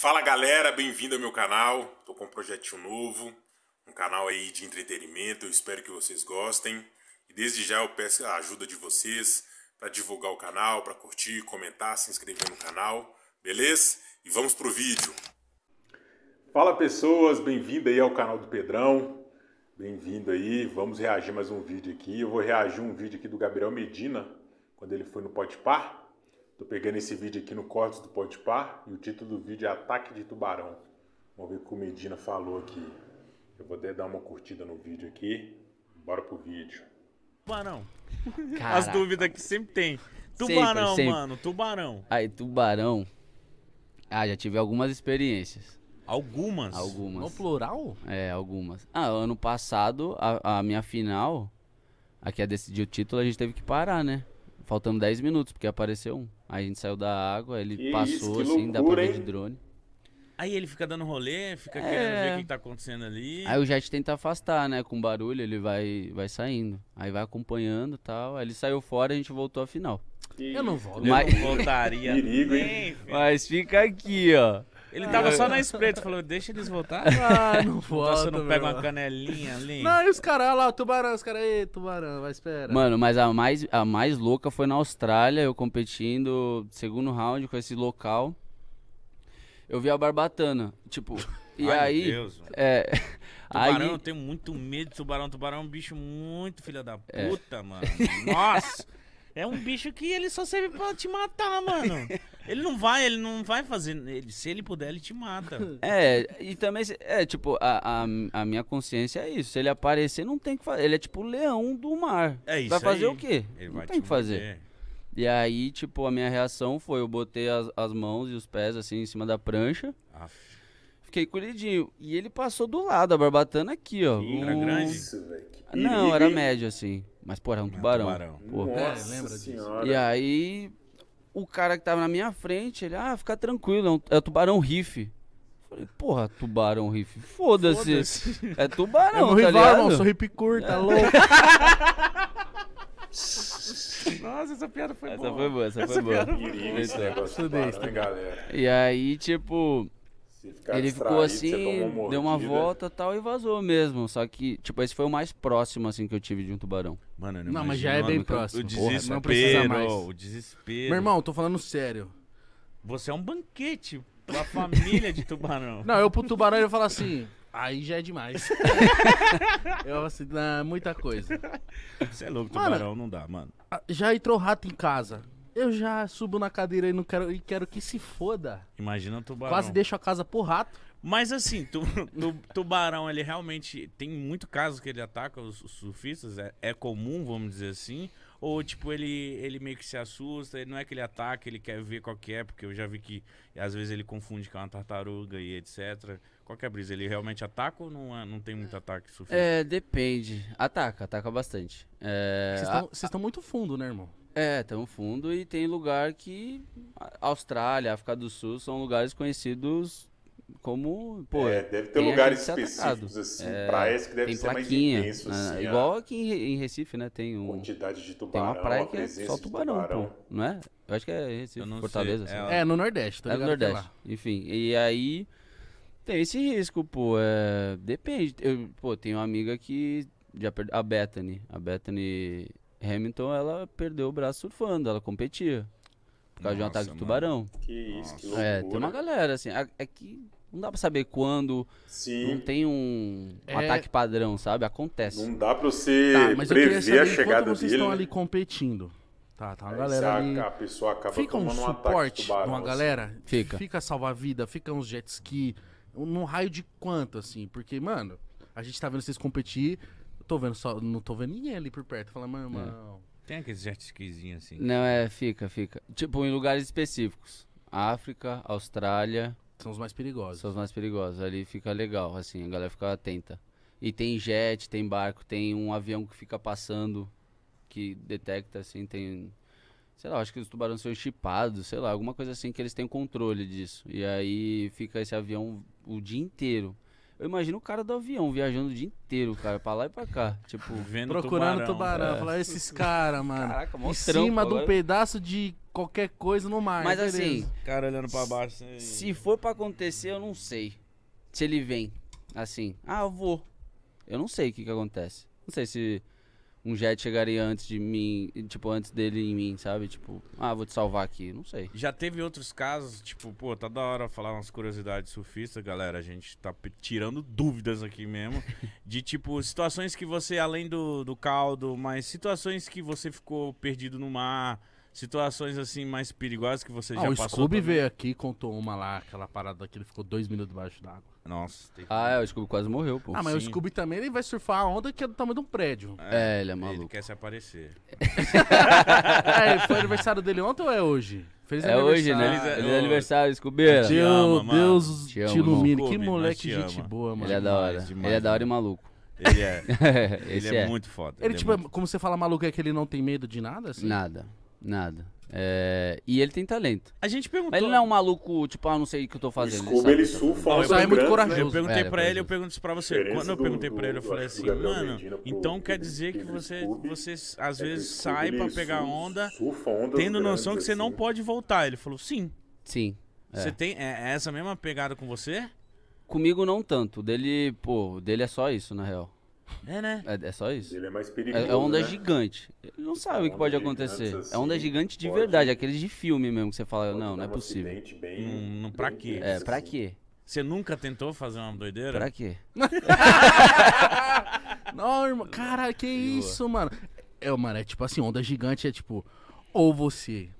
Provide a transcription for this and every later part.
Fala galera, bem-vindo ao meu canal. Tô com um projetinho novo, um canal aí de entretenimento, eu espero que vocês gostem. E desde já eu peço a ajuda de vocês para divulgar o canal, para curtir, comentar, se inscrever no canal, beleza? E vamos pro vídeo. Fala pessoas, bem-vindo aí ao canal do Pedrão. Bem-vindo aí, vamos reagir mais um vídeo aqui. Eu vou reagir um vídeo aqui do Gabriel Medina, quando ele foi no Potipar. Tô pegando esse vídeo aqui no Cortes do Par e o título do vídeo é Ataque de Tubarão. Vamos ver o que o Medina falou aqui. Eu vou até dar uma curtida no vídeo aqui. Bora pro vídeo. Tubarão. Caraca. As dúvidas que sempre tem. Tubarão, sempre, sempre. mano, tubarão. Aí, tubarão. Ah, já tive algumas experiências. Algumas? Algumas. No plural? É, algumas. Ah, ano passado, a, a minha final, a que decidir o título, a gente teve que parar, né? faltando 10 minutos, porque apareceu um. Aí a gente saiu da água, ele que passou isso, assim, loucura, dá pra ver hein? de drone. Aí ele fica dando rolê, fica é... querendo ver o que, tá acontecendo ali. Aí o jet tenta afastar, né? Com barulho, ele vai, vai saindo. Aí vai acompanhando e tal. Aí ele saiu fora e a gente voltou à final. Que eu não volto. Eu não voltaria. Perigo, Mas fica aqui, ó. Ele tava é. só na espreita, falou, deixa eles voltar. Ah, não então, volta, Nossa, não pega uma canelinha ali. Não, e os caras lá, o tubarão, os caras, ei, tubarão, vai esperar. Mano, mas a mais, a mais louca foi na Austrália, eu competindo, segundo round com esse local. Eu vi a barbatana, tipo, e Ai, aí... Meu Deus. É... Tubarão, aí... eu tenho muito medo de tubarão. Tubarão é um bicho muito filha da é. puta, é. mano. Nossa! É um bicho que ele só serve pra te matar, mano. Ele não vai, ele não vai fazer. Ele, se ele puder, ele te mata. É, e também, é, tipo, a, a, a minha consciência é isso. Se ele aparecer, não tem que fazer. Ele é tipo o leão do mar. É isso. Vai fazer aí. o quê? Ele não vai tem que fazer. E aí, tipo, a minha reação foi: eu botei as, as mãos e os pés assim em cima da prancha. Aff. Fiquei colhidinho. E ele passou do lado, a barbatana aqui, ó. Era um... Era grande? Não, era médio assim. Mas, pô, era um tubarão. Um tubarão. Pô. Nossa lembra senhora. disso. E aí, o cara que tava na minha frente, ele, ah, fica tranquilo, é, um, é tubarão riff. Falei, porra, tubarão riff, foda-se. Foda é tubarão, é tá rival, ligado? Irmão, sou hip curta, tá é. louco. Nossa, essa piada foi essa boa. Foi boa essa, essa foi boa, essa, foi boa. Essa piada foi boa. Estudei, estudei. galera. E aí, tipo, ele ficou assim, um deu uma volta tal e vazou mesmo. Só que, tipo, esse foi o mais próximo assim que eu tive de um tubarão. Mano, não, não mas já é bem próximo. O desespero, Porra, não precisa mais. o desespero. Meu irmão, tô falando sério. Você é um banquete pra família de tubarão. não, eu pro tubarão eu falo assim, aí já é demais. eu falo assim, não, é muita coisa. Você é louco, tubarão, mano, não dá, mano. Já entrou rato em casa. Eu já subo na cadeira e não quero e quero que se foda. Imagina o tubarão. Quase deixo a casa por rato. Mas assim, tu, tu, tubarão, ele realmente. Tem muito caso que ele ataca os, os surfistas. É, é, comum, vamos dizer assim. Ou, tipo, ele, ele meio que se assusta. Ele, não é que ele ataca, ele quer ver qual que é, porque eu já vi que às vezes ele confunde com uma tartaruga e etc. Qual que é a brisa? Ele realmente ataca ou não, é, não tem muito ataque suficiente? É, depende. Ataca, ataca bastante. É, vocês é, estão muito fundo, né, irmão? É, tão fundo e tem lugar que. Austrália, África do Sul são lugares conhecidos como. Pô, é, deve ter lugares específicos, assim, é, praias que devem ser plaquinha, mais intenso, né? assim, Igual aqui em Recife, né? Tem um. Quantidade de tubarão. Tem uma praia que é só tubarão, tubarão. pô. Não é? Eu acho que é Recife, Fortaleza. Assim. É, no Nordeste, tá É no é Nordeste. Enfim, e aí. Tem esse risco, pô. É... Depende. Eu, pô, tenho uma amiga que. Já A Bethany. A Bethany Hamilton, ela perdeu o braço surfando, ela competia. Por causa Nossa, de um ataque mano. de tubarão. Que isso, Nossa. que loucura. É, tem uma galera, assim. É que não dá pra saber quando. Sim. Não tem um, é... ataque padrão, sabe? Acontece. Não dá pra você tá, mas prever eu queria saber a chegada vocês dele. estão né? ali competindo. Tá, tá uma é, galera ali. A pessoa acaba fica um suporte um de uma assim. galera? Assim. Fica. Fica salva-vida, fica uns jet ski. Num raio de quanto, assim? Porque, mano, a gente tá vendo vocês competir tô vendo só. Não tô vendo ninguém ali por perto. Fala, mano irmão. É. Tem aqueles jet skizinhos assim. Não, é, fica, fica. Tipo, em lugares específicos. África, Austrália. São os mais perigosos. São os mais perigosos. Ali fica legal, assim, a galera fica atenta. E tem jet, tem barco, tem um avião que fica passando, que detecta, assim, tem. Sei lá, acho que os tubarões são chipados, sei lá, alguma coisa assim que eles têm controle disso. E aí fica esse avião o dia inteiro. Eu imagino o cara do avião viajando o dia inteiro, cara, pra lá e pra cá. Tipo, Vendo procurando tubarão. tubarão é. falar, esses caras, mano. Caraca, mó Em trampo, cima de um pedaço de qualquer coisa no mar. Mas beleza. assim, Cara olhando pra baixo. se for pra acontecer, eu não sei. Se ele vem assim, ah, eu vou. Eu não sei o que que acontece. Não sei se um jet chegaria antes de mim, tipo, antes dele em mim, sabe? Tipo, ah, vou te salvar aqui, não sei. Já teve outros casos, tipo, pô, tá da hora falar umas curiosidades surfistas, galera, a gente tá tirando dúvidas aqui mesmo, de tipo, situações que você, além do, do caldo, mas situações que você ficou perdido no mar, situações assim mais perigosas que você ah, já o passou. O Scooby veio aqui contou uma lá, aquela parada que ele ficou dois minutos debaixo d'água. Nossa. Tem... Ah, é, o Scooby quase morreu, pô. Ah, mas o Scooby também ele vai surfar a onda que é do tamanho de um prédio. É, é ele é maluco. Ele quer se aparecer. é, foi aniversário dele ontem ou é hoje? Feliz É hoje, né? Feliz Feliz aniversário, Scoobeira. Te Meu Deus te, Te ilumine. Que moleque te gente ama. boa, mano. Ele é da hora. demais, Ele é da hora e maluco. Ele é. Ele é, é. muito foda. Ele, é tipo, é- muito- como você fala maluco, é que ele não tem medo de nada? Assim? Nada. Nada. É, e ele tem talento. A gente perguntou. Ele não é um maluco, tipo, ah, não sei o que eu tô fazendo. Desculpa, ele, é ele surfa. ele é muito corajoso. Eu perguntei é, pra ele, é. eu pergunto isso pra você. Quando eu perguntei do, pra ele, eu falei assim, mano, então quer dizer que você, você às é vezes sai pra pegar onda, onda tendo noção que você assim. não pode voltar. Ele falou, sim. Sim. É. Você tem é, essa mesma pegada com você? Comigo não tanto. Dele, pô, dele é só isso, na real. É, né? É, é só isso. Ele é mais é, perigoso. É, é onda né? gigante. Ele não sabe o que pode acontecer. Assim, é onda assim, gigante de pode. verdade, aqueles de filme mesmo que você fala, não, não é um possível. Bem, hum, bem pra quê? É, pra assim. quê? Você nunca tentou fazer uma doideira? Pra quê? não, irmão. Cara, que isso, mano. É, mano, é tipo assim, onda gigante é tipo, ou você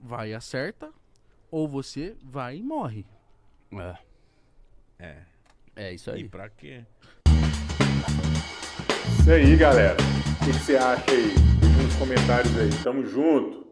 vai e acerta, ou você vai e morre. É. É. É isso aí. E pra quê? Isso aí, galera. O que você acha aí? Deixa nos comentários aí. Tamo junto.